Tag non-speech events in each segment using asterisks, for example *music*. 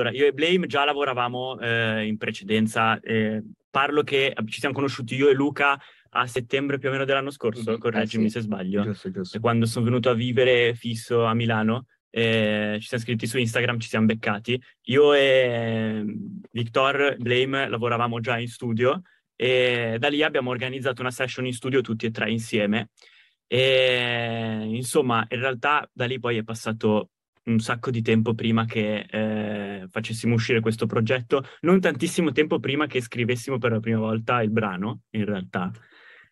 Allora, io e Blame già lavoravamo eh, in precedenza, eh, parlo che ci siamo conosciuti io e Luca a settembre più o meno dell'anno scorso, mm-hmm. Eh, correggimi eh sì. se sbaglio, giusto, giusto. quando sono venuto a vivere fisso a Milano, eh, ci siamo scritti su Instagram, ci siamo beccati. Io e ehm, Victor Blame lavoravamo già in studio e da lì abbiamo organizzato una session in studio tutti e tre insieme. E, insomma, in realtà da lì poi è passato un sacco di tempo prima che eh, facessimo uscire questo progetto non tantissimo tempo prima che scrivessimo per la prima volta il brano, in realtà.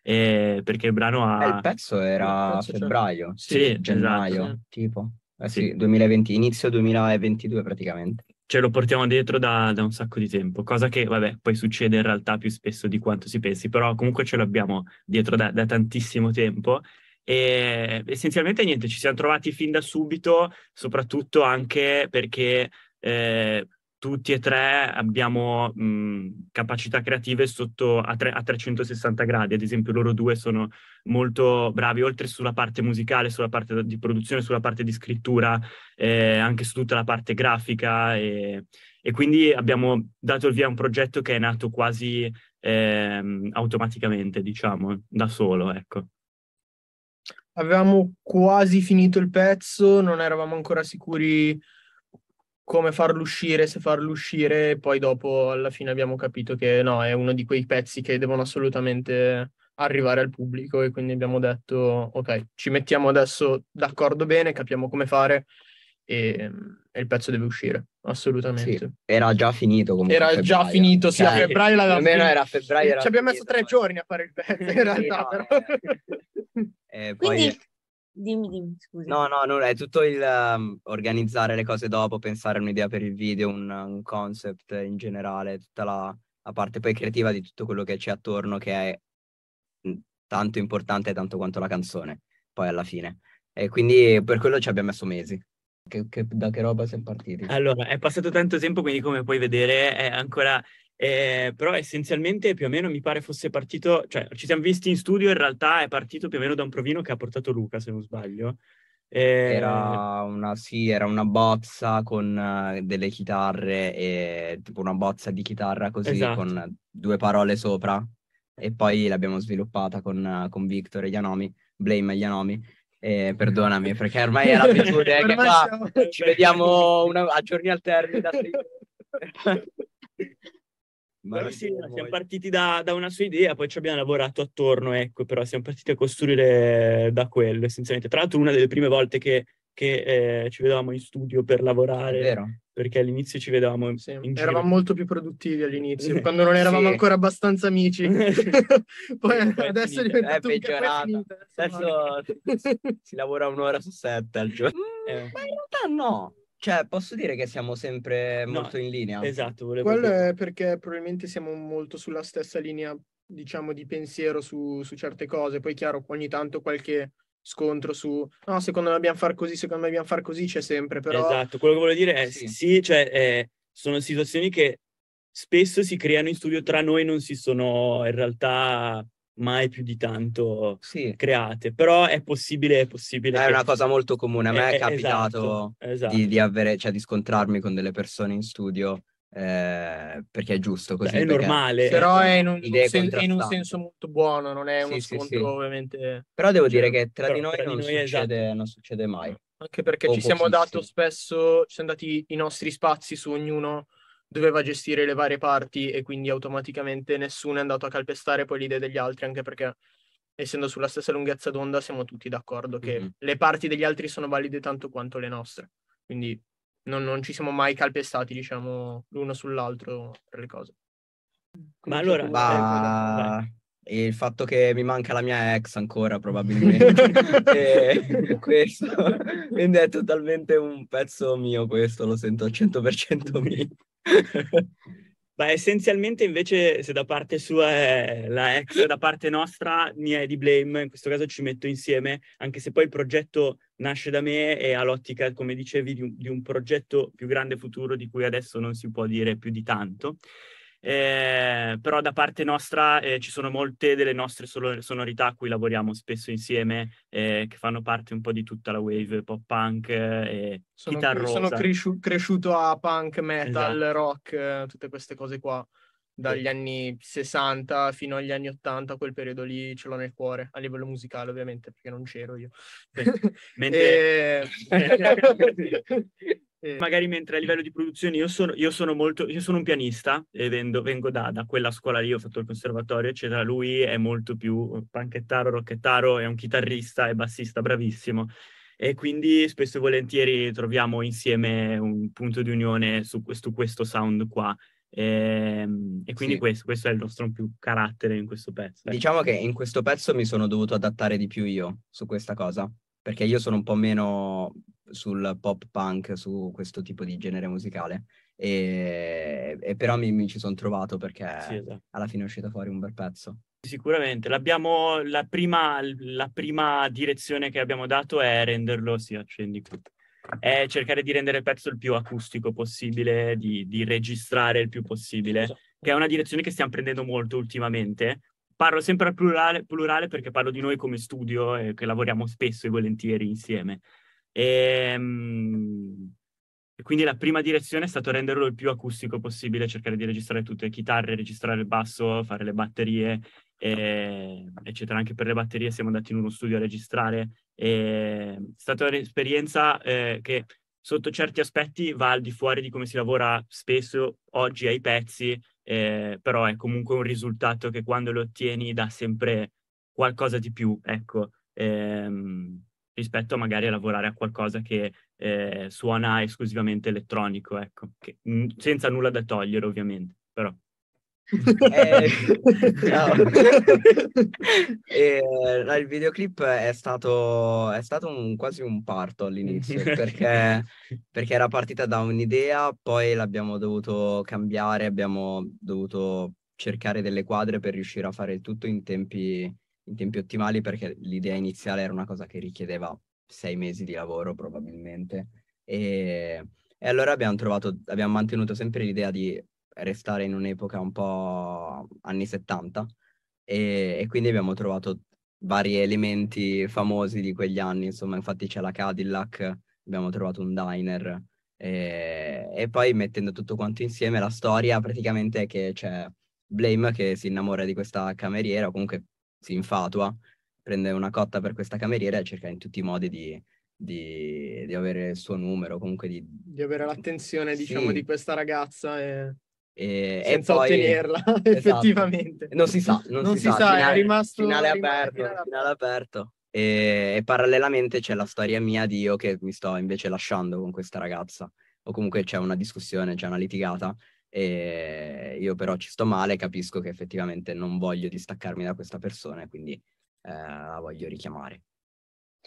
Eh, perché il brano ha... Eh, il pezzo era a cioè febbraio, sì, sì, esatto, gennaio, esatto. tipo. Eh, sì, 2020, inizio 2022 praticamente. Ce lo portiamo dietro da, da, un sacco di tempo, cosa che, vabbè, poi succede in realtà più spesso di quanto si pensi, però comunque ce l'abbiamo dietro da, da tantissimo tempo. E essenzialmente niente, ci siamo trovati fin da subito, soprattutto anche perché eh, tutti e tre abbiamo mh, capacità creative sotto a, tre, a, 360 gradi, ad esempio loro due sono molto bravi oltre sulla parte musicale, sulla parte di produzione, sulla parte di scrittura, eh, anche su tutta la parte grafica e, e, quindi abbiamo dato il via a un progetto che è nato quasi eh, automaticamente, diciamo, da solo, ecco. Avevamo quasi finito il pezzo, non eravamo ancora sicuri come farlo uscire, se farlo uscire, e poi dopo alla fine abbiamo capito che no, è uno di quei pezzi che devono assolutamente arrivare al pubblico e quindi abbiamo detto ok, ci mettiamo adesso d'accordo bene, capiamo come fare e, e il pezzo deve uscire, assolutamente. Sì, era già finito comunque. Era già finito, sì, cioè, a febbraio l'avevamo finito. era a febbraio. Era ci abbiamo messo tre giorni a fare il pezzo in *laughs* realtà. Sì, no, *laughs* eh, poi... Quindi Dimmi, dimmi, scusa. No, no, no, è tutto il um, organizzare le cose dopo, pensare a un'idea per il video, un, un concept in generale, tutta la, la, parte poi creativa di tutto quello che c'è attorno che è tanto importante tanto quanto la canzone, poi alla fine. E quindi per quello ci abbiamo messo mesi. Che, che, da che roba siamo partiti? Allora, è passato tanto tempo, quindi come puoi vedere è ancora eh, però essenzialmente più o meno mi pare fosse partito, cioè ci siamo visti in studio, in realtà è partito più o meno da un provino che ha portato Luca, se non sbaglio. Eh... Era, una, sì, era una bozza con eh, delle chitarre, e, tipo una bozza di chitarra così esatto. con due parole sopra e poi l'abbiamo sviluppata con, eh, con Victor e Yanomi, Blame e Yanomi. Eh, perdonami perché ormai è l'abitudine *laughs* che qua siamo... ci vediamo una, a giorni alterni da *laughs* Però sì, no, siamo partiti da, da, una sua idea, poi ci abbiamo lavorato attorno, ecco, però siamo partiti a costruire eh, da quello essenzialmente. Tra l'altro una delle prime volte che, che eh, ci vedevamo in studio per lavorare, Vero. perché all'inizio ci vedevamo sì, in giro. Eravamo molto più produttivi all'inizio, *laughs* quando non eravamo sì. ancora abbastanza amici. *laughs* *laughs* poi, poi adesso è, eh, diventato è diventato Adesso si lavora un'ora su sette al giorno. Mm, eh. Ma in realtà no. Cioè, posso dire che siamo sempre molto no, in linea. Esatto, volevo Quello dire. è perché probabilmente siamo molto sulla stessa linea, diciamo, di pensiero su, su certe cose. Poi, chiaro, ogni tanto qualche scontro su no, secondo me dobbiamo far così, secondo me dobbiamo far così, c'è sempre. Però... Esatto, quello che voglio dire è sì, sì cioè, eh, sono situazioni che spesso si creano in studio tra noi, non si sono in realtà mai più di tanto sì. create, però è possibile, è possibile. È che... una cosa molto comune, a me eh, è, è eh, capitato esatto, esatto. Di, di, avere, cioè, di scontrarmi con delle persone in studio eh, perché è giusto così. Bè, è normale. Eh. Però è in un, sen- in un, senso molto buono, non è uno sì, scontro sì, ovviamente... Però devo dire che tra però, di noi, tra non, di noi succede, esatto. non succede mai. Anche perché o ci pochissimo. siamo dato spesso, ci siamo dati i nostri spazi su ognuno doveva gestire le varie parti e quindi automaticamente nessuno è andato a calpestare poi l'idea degli altri, anche perché essendo sulla stessa lunghezza d'onda siamo tutti d'accordo che mm-hmm. le parti degli altri sono valide tanto quanto le nostre. Quindi non, non ci siamo mai calpestati, diciamo, l'uno sull'altro per le cose. Ma allora... Bah... E il fatto che mi manca la mia ex ancora probabilmente, *laughs* e *laughs* questo, quindi è totalmente un pezzo mio questo, lo sento al 100% *laughs* mio. Ma essenzialmente invece se da parte sua è la ex, da parte nostra mi è di blame, in questo caso ci metto insieme, anche se poi il progetto nasce da me e ha l'ottica, come dicevi, di un, di un progetto più grande futuro di cui adesso non si può dire più di tanto eh, però da parte nostra eh, ci sono molte delle nostre sonorità a cui lavoriamo spesso insieme, eh, che fanno parte un po' di tutta la wave pop punk eh, e sono, chitarrosa. Sono cresci- cresciuto a punk, metal, esatto. rock, eh, tutte queste cose qua dagli anni 60 fino agli anni 80, quel periodo lì ce l'ho nel cuore, a livello musicale ovviamente, perché non c'ero io. *laughs* Mentre... e... *laughs* *laughs* Eh, magari mentre a livello di produzione io sono, io sono, molto, io sono un pianista e vendo, vengo da, da, quella scuola lì, ho fatto il conservatorio, eccetera. Lui è molto più panchettaro, rocchettaro, è un chitarrista e bassista bravissimo. E quindi spesso e volentieri troviamo insieme un punto di unione su questo, questo sound qua. E, ehm, e quindi sì. questo, questo, è il nostro più carattere in questo pezzo. Eh. Diciamo che in questo pezzo mi sono dovuto adattare di più io su questa cosa, perché io sono un po' meno sul pop punk, su questo tipo di genere musicale. E, e però mi, mi ci sono trovato perché sì, esatto. alla fine è uscito fuori un bel pezzo. Sicuramente, L'abbiamo, la, prima, la prima direzione che abbiamo dato è renderlo, sì, accendi qui, è cercare di rendere il pezzo il più acustico possibile, di, di registrare il più possibile, esatto. che è una direzione che stiamo prendendo molto ultimamente. Parlo sempre al plurale, plurale perché parlo di noi come studio, e che lavoriamo spesso e volentieri insieme. E, ehm, e quindi la prima direzione è stato renderlo il più acustico possibile, cercare di registrare tutte le chitarre, registrare il basso, fare le batterie, e, ehm, eccetera. Anche per le batterie siamo andati in uno studio a registrare. E, ehm, è stata un'esperienza eh, che sotto certi aspetti va al di fuori di come si lavora spesso oggi ai pezzi, eh, però è comunque un risultato che quando lo ottieni dà sempre qualcosa di più, ecco. Ehm, rispetto magari a lavorare a qualcosa che eh, suona esclusivamente elettronico, ecco, che, mh, mm, senza nulla da togliere ovviamente, però. eh, *laughs* *laughs* eh, il videoclip è stato, è stato un, quasi un parto all'inizio *laughs* perché, perché, era partita da un'idea, poi l'abbiamo dovuto cambiare, abbiamo dovuto cercare delle quadre per riuscire a fare il tutto in tempi, in tempi ottimali perché l'idea iniziale era una cosa che richiedeva sei mesi di lavoro probabilmente e, e allora abbiamo trovato, abbiamo mantenuto sempre l'idea di restare in un'epoca un po' anni 70 e, e quindi abbiamo trovato vari elementi famosi di quegli anni, insomma infatti c'è la Cadillac, abbiamo trovato un diner e, e poi mettendo tutto quanto insieme la storia praticamente è che c'è Blame che si innamora di questa cameriera o comunque si infatua, prende una cotta per questa cameriera e cerca in tutti i modi di, di, di avere il suo numero, comunque di... di avere l'attenzione, sì. diciamo, di questa ragazza e... E, senza e poi, ottenerla *laughs* esatto. effettivamente. Non si sa, non, non si, si, sa, finale, è rimasto finale aperto, finale, finale aperto. E, e, parallelamente c'è la storia mia di io che mi sto invece lasciando con questa ragazza o comunque c'è una discussione, c'è una litigata e io però ci sto male, capisco che effettivamente non voglio distaccarmi da questa persona e quindi eh, la voglio richiamare.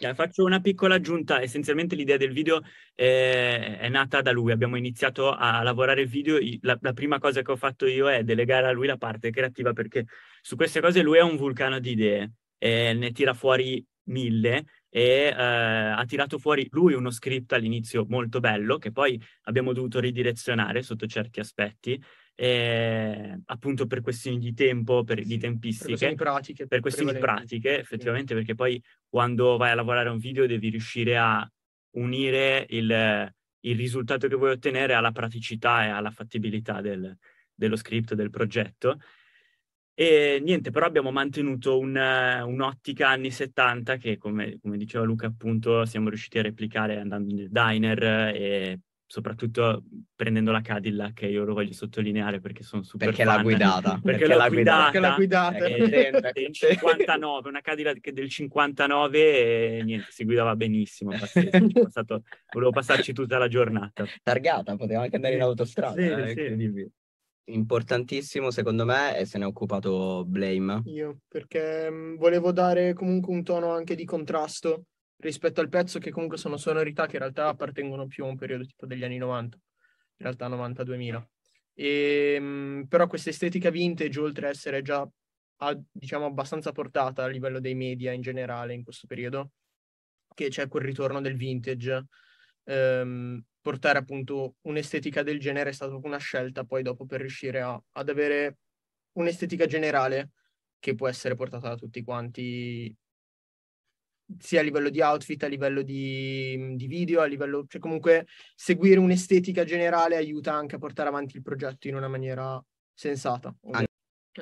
Cioè, faccio una piccola aggiunta, essenzialmente l'idea del video eh, è nata da lui, abbiamo iniziato a lavorare il video, la, la, prima cosa che ho fatto io è delegare a lui la parte creativa perché su queste cose lui è un vulcano di idee, eh, ne tira fuori mille, e eh, ha tirato fuori lui uno script all'inizio molto bello che poi abbiamo dovuto ridirezionare sotto certi aspetti eh, appunto per questioni di tempo, per, sì, di tempistiche, per questioni pratiche, per questioni pratiche effettivamente sì. perché poi quando vai a lavorare a un video devi riuscire a unire il, il risultato che vuoi ottenere alla praticità e alla fattibilità del, dello script, del progetto e niente, però abbiamo mantenuto una, eh, un'ottica anni 70 che, come, come, diceva Luca, appunto, siamo riusciti a replicare andando nel diner e soprattutto prendendo la Cadillac, io lo voglio sottolineare perché sono super Perché fan. l'ha guidata. Perché, perché l'ha guidata. Perché l'ha guidata. Eh, del 59, una Cadillac del 59 e niente, si guidava benissimo. Passato, volevo passarci tutta la giornata. Targata, poteva anche andare in autostrada. Sì, eh, sì importantissimo secondo me e se ne è occupato Blame. Io, perché volevo dare comunque un tono anche di contrasto rispetto al pezzo che comunque sono sonorità che in realtà appartengono più a un periodo tipo degli anni 90, in realtà 90-2000. E, ehm, però questa estetica vintage, oltre ad essere già a, diciamo abbastanza portata a livello dei media in generale in questo periodo, che c'è quel ritorno del vintage, ehm, portare appunto un'estetica del genere è stata una scelta poi dopo per riuscire a, ad avere un'estetica generale che può essere portata da tutti quanti sia a livello di outfit, a livello di, di video, a livello... cioè comunque seguire un'estetica generale aiuta anche a portare avanti il progetto in una maniera sensata. All-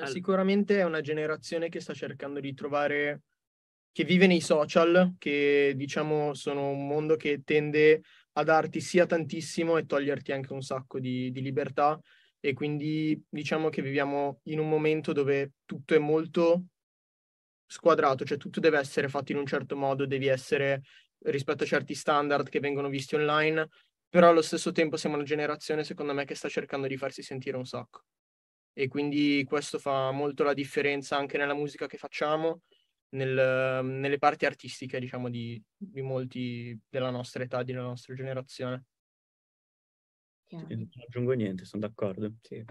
Sicuramente è una generazione che sta cercando di trovare, che vive nei social, che diciamo sono un mondo che tende a darti sia tantissimo e toglierti anche un sacco di, di libertà e quindi diciamo che viviamo in un momento dove tutto è molto squadrato, cioè tutto deve essere fatto in un certo modo, devi essere rispetto a certi standard che vengono visti online, però allo stesso tempo siamo una generazione, secondo me, che sta cercando di farsi sentire un sacco. E quindi questo fa molto la differenza anche nella musica che facciamo, nel, nelle parti artistiche, diciamo, di, di, molti della nostra età, della nostra generazione. Yeah. non aggiungo niente, sono d'accordo. Sì.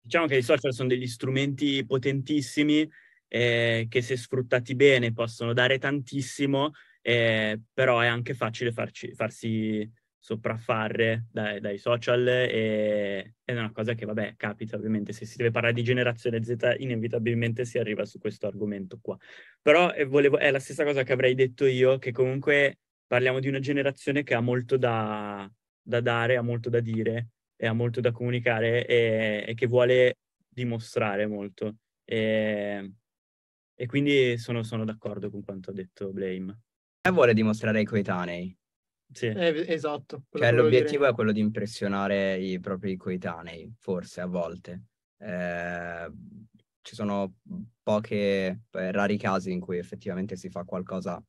Diciamo che i social sono degli strumenti potentissimi eh, che se sfruttati bene possono dare tantissimo, eh, però è anche facile farci, farsi sopraffare dai, dai social e, è una cosa che, vabbè, capita ovviamente. Se si deve parlare di generazione Z, inevitabilmente si arriva su questo argomento qua. Però eh, volevo, è la stessa cosa che avrei detto io, che comunque parliamo di una generazione che ha molto da, da dare, ha molto da dire e ha molto da comunicare e, e che vuole dimostrare molto. E, e quindi sono, sono d'accordo con quanto ha detto Blame. E vuole dimostrare ai coetanei sì. Eh, esatto. Cioè, l'obiettivo dire. è quello di impressionare i propri coetanei, forse a volte. Eh, ci sono pochi eh, rari casi in cui effettivamente si fa qualcosa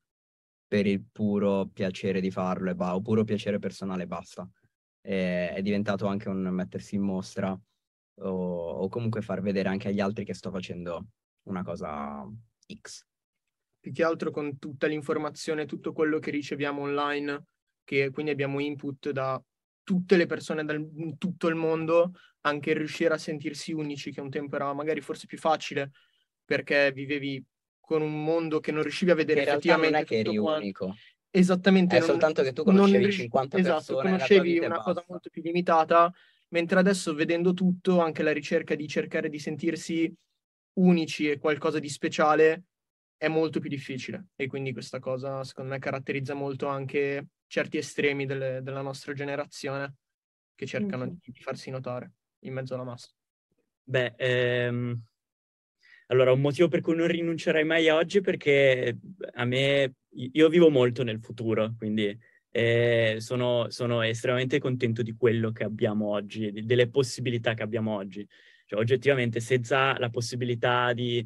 per il puro piacere di farlo e va, o puro piacere personale e basta. Eh, è diventato anche un mettersi in mostra o, o comunque far vedere anche agli altri che sto facendo una cosa X. Più che altro con tutta l'informazione, tutto quello che riceviamo online, che quindi abbiamo input da tutte le persone in tutto il mondo, anche riuscire a sentirsi unici, che un tempo era magari forse più facile perché vivevi con un mondo che non riuscivi a vedere che effettivamente. Non è che eri unico. Esattamente. È non, soltanto che tu conoscevi non, 50 esatto, persone. conoscevi una cosa molto più limitata, mentre adesso vedendo tutto, anche la ricerca di cercare di sentirsi unici e qualcosa di speciale è molto più difficile. E quindi questa cosa, secondo me, caratterizza molto anche certi estremi delle, della nostra generazione che cercano mm-hmm. di, farsi notare in mezzo alla massa. Beh, ehm, allora un motivo per cui non rinuncerai mai oggi perché eh, a me, io vivo molto nel futuro, quindi eh, sono, sono, estremamente contento di quello che abbiamo oggi, di, delle possibilità che abbiamo oggi. Cioè, oggettivamente, senza la possibilità di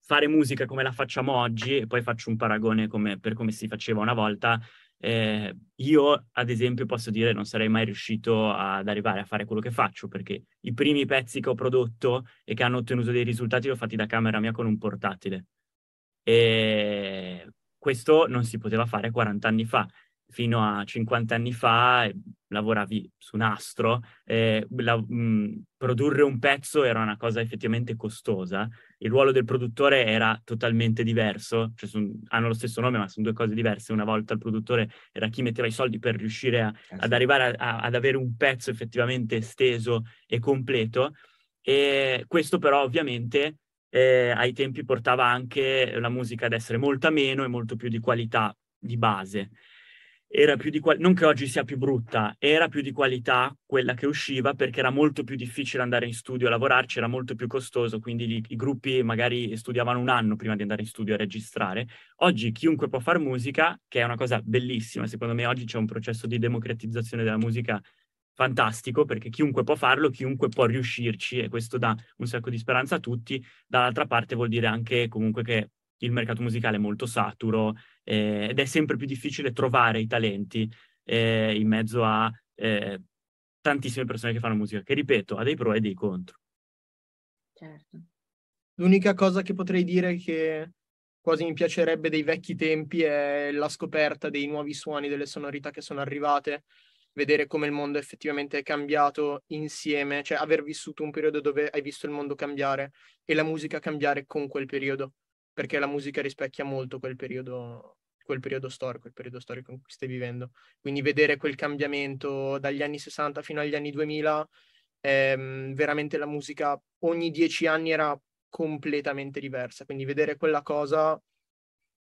fare musica come la facciamo oggi, e poi faccio un paragone come, per come si faceva una volta, eh, io, ad esempio, posso dire che non sarei mai riuscito ad arrivare a fare quello che faccio perché i primi pezzi che ho prodotto e che hanno ottenuto dei risultati li ho fatti da camera mia con un portatile. E questo non si poteva fare 40 anni fa fino a 50 anni fa lavoravi su nastro, eh, la, mh, mm, produrre un pezzo era una cosa effettivamente costosa, il ruolo del produttore era totalmente diverso, cioè son, hanno lo stesso nome ma sono due cose diverse, una volta il produttore era chi metteva i soldi per riuscire a, eh ad arrivare a, a, ad avere un pezzo effettivamente esteso e completo e questo però ovviamente eh, ai tempi portava anche la musica ad essere molta meno e molto più di qualità di base era più di qualità, non che oggi sia più brutta, era più di qualità quella che usciva perché era molto più difficile andare in studio a lavorarci, era molto più costoso, quindi gli, i gruppi magari studiavano un anno prima di andare in studio a registrare. Oggi chiunque può fare musica, che è una cosa bellissima, secondo me oggi c'è un processo di democratizzazione della musica fantastico perché chiunque può farlo, chiunque può riuscirci e questo dà un sacco di speranza a tutti, dall'altra parte vuol dire anche comunque che il mercato musicale è molto saturo eh, ed è sempre più difficile trovare i talenti eh, in mezzo a eh, tantissime persone che fanno musica, che ripeto, ha dei pro e dei contro. Certo. L'unica cosa che potrei dire che quasi mi piacerebbe dei vecchi tempi è la scoperta dei nuovi suoni, delle sonorità che sono arrivate, vedere come il mondo effettivamente è cambiato insieme, cioè aver vissuto un periodo dove hai visto il mondo cambiare e la musica cambiare con quel periodo perché la musica rispecchia molto quel periodo, quel periodo storico, il periodo storico in cui stai vivendo. Quindi vedere quel cambiamento dagli anni 60 fino agli anni 2000, ehm, veramente la musica ogni dieci anni era completamente diversa, quindi vedere quella cosa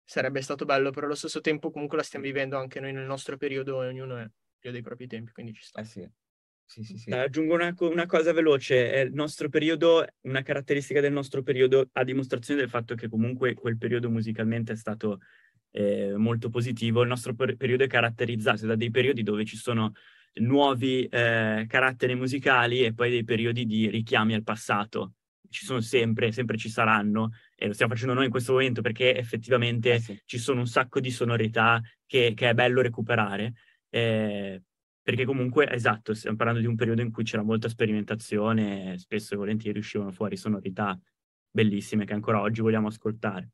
sarebbe stato bello, però allo stesso tempo comunque la stiamo vivendo anche noi nel nostro periodo e ognuno è dei propri tempi, quindi ci sta. Eh sì. Sì, sì, sì. Aggiungo una, una, cosa veloce, il nostro periodo, una caratteristica del nostro periodo a dimostrazione del fatto che comunque quel periodo musicalmente è stato eh, molto positivo, il nostro per- periodo è caratterizzato da dei periodi dove ci sono nuovi eh, caratteri musicali e poi dei periodi di richiami al passato. Ci sono sempre, sempre ci saranno e lo stiamo facendo noi in questo momento perché effettivamente eh sì. ci sono un sacco di sonorità che, che è bello recuperare. Eh, perché comunque, esatto, stiamo parlando di un periodo in cui c'era molta sperimentazione, spesso e volentieri uscivano fuori sonorità bellissime che ancora oggi vogliamo ascoltare.